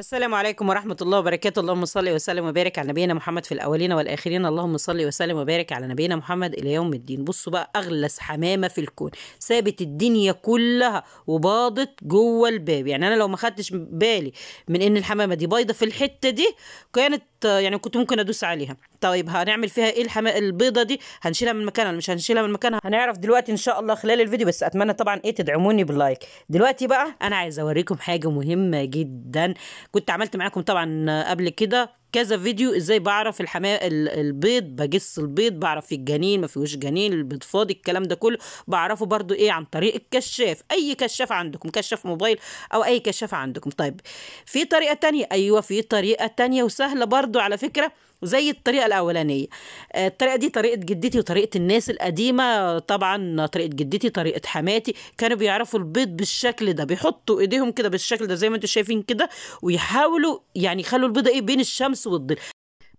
السلام عليكم ورحمة الله وبركاته اللهم صل وسلم وبارك على نبينا محمد في الأولين والآخرين اللهم صل وسلم وبارك على نبينا محمد إلى يوم الدين بصوا بقى أغلس حمامة في الكون سابت الدنيا كلها وباضت جوه الباب يعني أنا لو ما خدتش بالي من إن الحمامة دي بايضة في الحتة دي كانت يعني كنت ممكن أدوس عليها طيب هنعمل فيها إيه الحما... البيضة دي هنشيلها من مكانها مش هنشيلها من مكانها هنعرف دلوقتي إن شاء الله خلال الفيديو بس أتمنى طبعا إيه تدعموني باللايك دلوقتي بقى أنا عايز أوريكم حاجة مهمة جدا كنت عملت معاكم طبعا قبل كده كذا فيديو ازاي بعرف الحمام البيض بجس البيض بعرف في الجنين ما فيهوش جنين البيض فاضي الكلام ده كله بعرفه برضو ايه عن طريق الكشاف اي كشاف عندكم كشاف موبايل او اي كشاف عندكم طيب في طريقه تانية ايوه في طريقه تانية وسهله برضو على فكره زي الطريقه الاولانيه آه، الطريقه دي طريقه جدتي وطريقه الناس القديمه طبعا طريقه جدتي طريقه حماتي كانوا بيعرفوا البيض بالشكل ده بيحطوا ايديهم كده بالشكل ده زي ما انتم شايفين كده ويحاولوا يعني يخلوا البيضه ايه بين الشمس والظل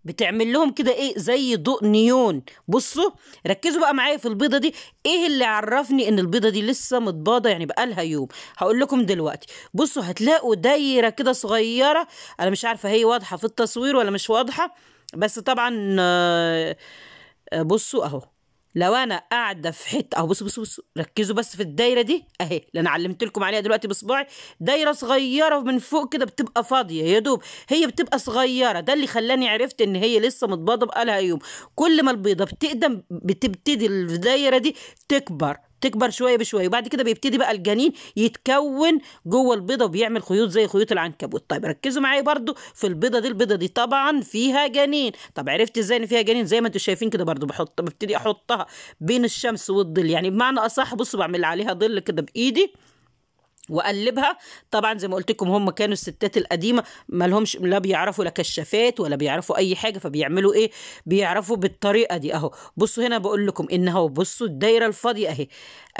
بتعمل لهم كده ايه زي ضوء نيون بصوا ركزوا بقى معايا في البيضه دي ايه اللي عرفني ان البيضه دي لسه متباضه يعني بقالها يوم هقول لكم دلوقتي بصوا هتلاقوا دايره كده صغيره انا مش عارفه هي واضحه في التصوير ولا مش واضحه بس طبعا آه، بصوا اهو لو انا قاعده في حته اهو بصوا بصوا بصوا ركزوا بس في الدايره دي اهي اللي انا علمت لكم عليها دلوقتي بصباعي دايره صغيره من فوق كده بتبقى فاضيه يا دوب هي بتبقى صغيره ده اللي خلاني عرفت ان هي لسه متباضه بقالها يوم كل ما البيضه بتقدم بتبتدي الدايره دي تكبر تكبر شويه بشويه وبعد كده بيبتدي بقى الجنين يتكون جوه البيضه وبيعمل خيوط زي خيوط العنكبوت طيب ركزوا معايا برده في البيضه دي البيضه دي طبعا فيها جنين طب عرفت ازاي ان فيها جنين زي ما انتم شايفين كده برده بحط ببتدي احطها بين الشمس والظل يعني بمعنى اصح بصوا بعمل عليها ظل كده بايدي واقلبها طبعا زي ما قلت لكم هم كانوا الستات القديمه ما لهمش لا بيعرفوا لا كشافات ولا بيعرفوا اي حاجه فبيعملوا ايه بيعرفوا بالطريقه دي اهو بصوا هنا بقول لكم ان اهو بصوا الدايره الفاضيه اهي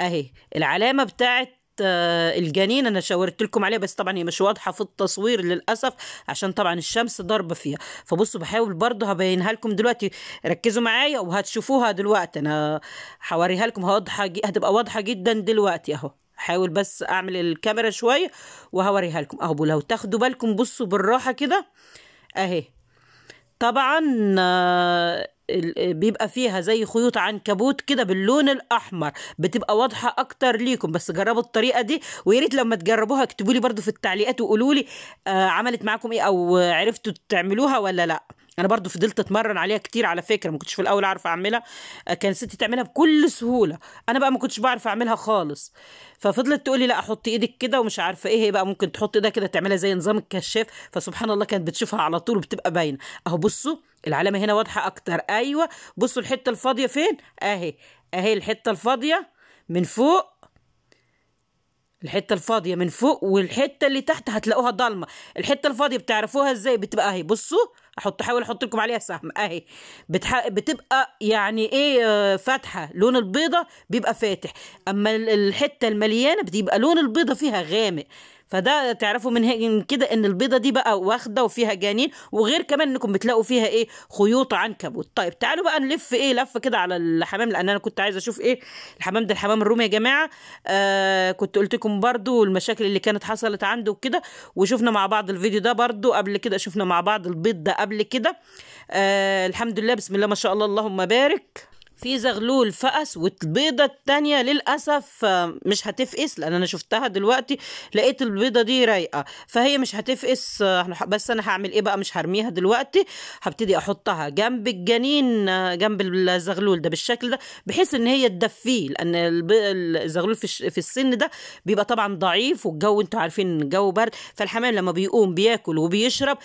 اهي العلامه بتاعت آه، الجنين انا شاورت لكم عليها بس طبعا هي مش واضحه في التصوير للاسف عشان طبعا الشمس ضاربه فيها فبصوا بحاول برضه هبينها لكم دلوقتي ركزوا معايا وهتشوفوها دلوقتي انا هوريها لكم هتبقى واضحه جدا دلوقتي اهو هحاول بس اعمل الكاميرا شويه وهوريها لكم اهو لو تاخدوا بالكم بصوا بالراحه كده اهي طبعا آه، آه، بيبقى فيها زي خيوط عنكبوت كده باللون الاحمر بتبقى واضحه اكتر ليكم بس جربوا الطريقه دي ويا ريت لما تجربوها اكتبوا لي برده في التعليقات وقولوا لي آه، عملت معاكم ايه او عرفتوا تعملوها ولا لا انا برضو فضلت اتمرن عليها كتير على فكره ما كنتش في الاول عارفه اعملها آه، كان ستي تعملها بكل سهوله انا بقى ما كنتش بعرف اعملها خالص ففضلت تقولي لا حط ايدك كده ومش عارفه ايه هي بقى ممكن تحط ايدها كده تعملها زي نظام الكشاف فسبحان الله كانت بتشوفها على طول وبتبقى باينه اهو بصوا العلامه هنا واضحه اكتر ايوه بصوا الحته الفاضيه فين اهي اهي الحته الفاضيه من فوق الحته الفاضيه من فوق والحته اللي تحت هتلاقوها ضلمه الحته الفاضيه بتعرفوها ازاي بتبقى اهي بصوا احط احاول احط لكم عليها سهم اهي بتح... بتبقى يعني ايه آه، فاتحه لون البيضه بيبقى فاتح اما الحته المليانه بتبقى لون البيضه فيها غامق فده تعرفوا من, كده ان البيضه دي بقى واخده وفيها جنين وغير كمان انكم بتلاقوا فيها ايه خيوط عنكبوت طيب تعالوا بقى نلف ايه لفه كده على الحمام لان انا كنت عايزه اشوف ايه الحمام ده الحمام الرومي يا جماعه آه كنت قلت لكم برده المشاكل اللي كانت حصلت عنده وكده وشفنا مع بعض الفيديو ده برده قبل كده شفنا مع بعض البيض ده قبل كده آه الحمد لله بسم الله ما شاء الله اللهم بارك في زغلول فقس والبيضة التانية للأسف آه، مش هتفقس لأن أنا شفتها دلوقتي لقيت البيضة دي رايقة فهي مش هتفقس آه، بس أنا هعمل إيه بقى مش هرميها دلوقتي هبتدي أحطها جنب الجنين آه، جنب الزغلول ده بالشكل ده بحيث إن هي تدفيه لأن الزغلول في السن ده بيبقى طبعا ضعيف والجو أنتوا عارفين الجو برد فالحمام لما بيقوم بياكل وبيشرب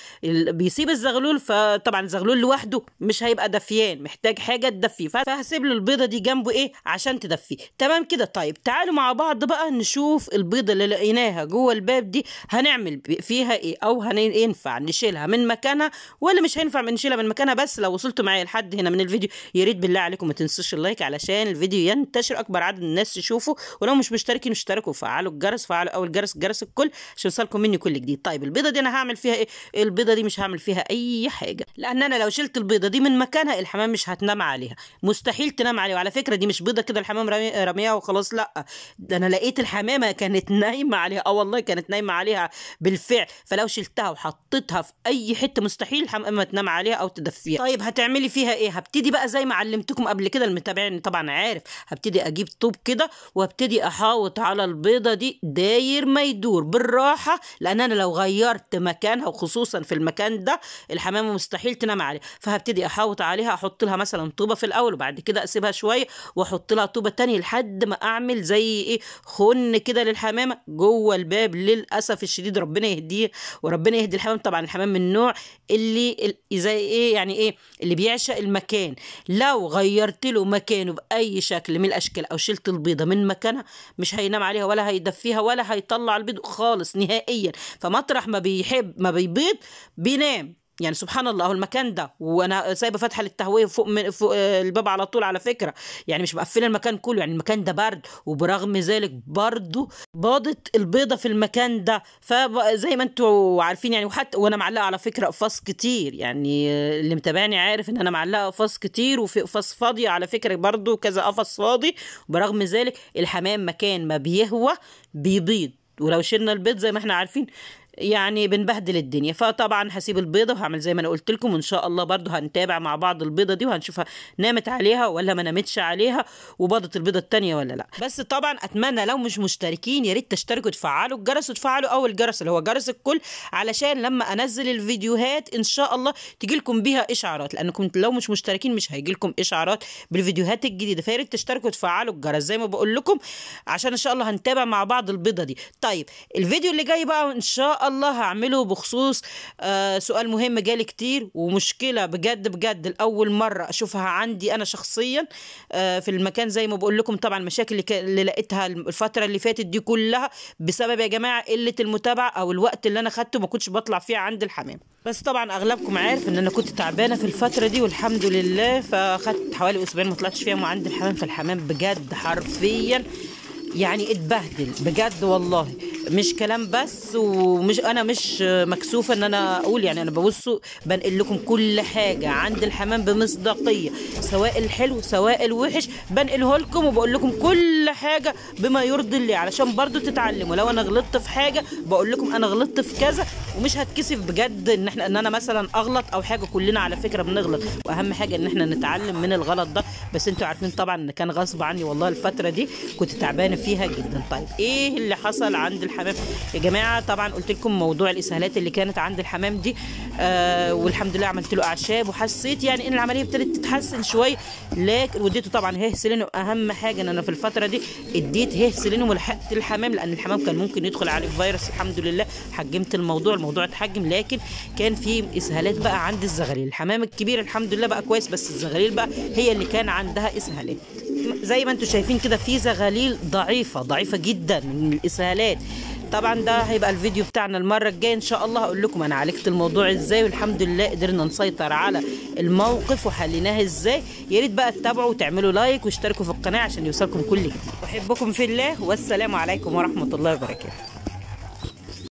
بيسيب الزغلول فطبعا الزغلول لوحده مش هيبقى دفيان محتاج حاجة تدفيه هسيب له البيضه دي جنبه ايه عشان تدفيه تمام كده طيب تعالوا مع بعض بقى نشوف البيضه اللي لقيناها جوه الباب دي هنعمل فيها ايه او هينفع نشيلها من مكانها ولا مش هينفع نشيلها من مكانها بس لو وصلتوا معايا لحد هنا من الفيديو يا ريت بالله عليكم ما تنسوش اللايك علشان الفيديو ينتشر اكبر عدد من الناس يشوفه ولو مش مشتركين اشتركوا وفعلوا الجرس فعلوا اول جرس الجرس الكل عشان يوصلكم مني كل جديد طيب البيضه دي انا هعمل فيها ايه البيضه دي مش هعمل فيها اي حاجه لان انا لو شلت البيضه دي من مكانها الحمام مش هتنام عليها مستحيل مستحيل تنام عليه وعلى فكره دي مش بيضه كده الحمام رميها وخلاص لا ده انا لقيت الحمامه كانت نايمه عليها اه والله كانت نايمه عليها بالفعل فلو شلتها وحطيتها في اي حته مستحيل الحمامه تنام عليها او تدفيها طيب هتعملي فيها ايه هبتدي بقى زي ما علمتكم قبل كده المتابعين طبعا عارف هبتدي اجيب طوب كده وابتدي احاوط على البيضه دي داير ما يدور بالراحه لان انا لو غيرت مكانها وخصوصا في المكان ده الحمامه مستحيل تنام عليه فهبتدي احاوط عليها احط لها مثلا طوبه في الاول وبعد بعد كده اسيبها شويه واحط لها طوبه تاني لحد ما اعمل زي ايه خن كده للحمامه جوه الباب للاسف الشديد ربنا يهديه وربنا يهدي الحمام طبعا الحمام من النوع اللي زي ايه يعني ايه اللي بيعشق المكان لو غيرت له مكانه باي شكل من الاشكال او شلت البيضه من مكانها مش هينام عليها ولا هيدفيها ولا هيطلع البيض خالص نهائيا فمطرح ما بيحب ما بيبيض بينام يعني سبحان الله المكان ده وانا سايبه فتحه للتهويه فوق من فوق آه، الباب على طول على فكره يعني مش مقفله المكان كله يعني المكان ده برد وبرغم ذلك برضه باضت البيضه في المكان ده فزي ما انتوا عارفين يعني وحتى وانا معلقه على فكره اقفاص كتير يعني آه، اللي متابعني عارف ان انا معلقه اقفاص كتير وفي اقفاص فاضيه على فكره برضه كذا قفص فاضي وبرغم ذلك الحمام مكان ما بيهوى بيبيض ولو شلنا البيض زي ما احنا عارفين يعني بنبهدل الدنيا فطبعا هسيب البيضه وهعمل زي ما انا قلت لكم وان شاء الله برضو هنتابع مع بعض البيضه دي وهنشوفها نامت عليها ولا ما نامتش عليها وباضت البيضه الثانيه ولا لا بس طبعا اتمنى لو مش مشتركين يا ريت تشتركوا وتفعلوا الجرس وتفعلوا اول جرس اللي هو جرس الكل علشان لما انزل الفيديوهات ان شاء الله تجيلكم لكم بيها اشعارات لانكم لو مش مشتركين مش هيجي لكم اشعارات بالفيديوهات الجديده فيا ريت تشتركوا وتفعلوا الجرس زي ما بقول لكم عشان ان شاء الله هنتابع مع بعض البيضه دي طيب الفيديو اللي جاي بقى ان شاء الله هعمله بخصوص آه سؤال مهم جالي كتير ومشكله بجد بجد لاول مره اشوفها عندي انا شخصيا آه في المكان زي ما بقول لكم طبعا المشاكل اللي لقيتها الفتره اللي فاتت دي كلها بسبب يا جماعه قله المتابعه او الوقت اللي انا خدته ما كنتش بطلع فيه عند الحمام بس طبعا اغلبكم عارف ان انا كنت تعبانه في الفتره دي والحمد لله فاخدت حوالي اسبوعين ما طلعتش فيهم عند الحمام فالحمام بجد حرفيا يعني اتبهدل بجد والله مش كلام بس ومش انا مش مكسوفه ان انا اقول يعني انا ببصوا بنقل لكم كل حاجه عند الحمام بمصداقيه سواء الحلو سواء الوحش بنقله لكم وبقول لكم كل حاجه بما يرضي الله علشان برضو تتعلموا لو انا غلطت في حاجه بقول لكم انا غلطت في كذا ومش هتكسف بجد ان احنا ان انا مثلا اغلط او حاجه كلنا على فكره بنغلط واهم حاجه ان احنا نتعلم من الغلط ده بس انتوا عارفين طبعا ان كان غصب عني والله الفتره دي كنت تعبانه فيها جدا طيب ايه اللي حصل عند الحمام الحمام يا جماعه طبعا قلت لكم موضوع الاسهالات اللي كانت عند الحمام دي آه والحمد لله عملت له اعشاب وحسيت يعني ان العمليه ابتدت تتحسن شويه لكن وديته طبعا هيه سيلينو اهم حاجه ان انا في الفتره دي اديت هيه سيلينو ولحقت الحمام لان الحمام كان ممكن يدخل عليه فيروس الحمد لله حجمت الموضوع الموضوع اتحجم لكن كان في اسهالات بقى عند الزغاليل الحمام الكبير الحمد لله بقى كويس بس الزغاليل بقى هي اللي كان عندها اسهالات زي ما انتم شايفين كده في زغاليل ضعيفه ضعيفه جدا من الاسهالات طبعا ده هيبقى الفيديو بتاعنا المره الجايه ان شاء الله هقول لكم انا عالجت الموضوع ازاي والحمد لله قدرنا نسيطر على الموقف وحليناه ازاي يا ريت بقى تتابعوا وتعملوا لايك واشتركوا في القناه عشان يوصلكم كل جديد احبكم في الله والسلام عليكم ورحمه الله وبركاته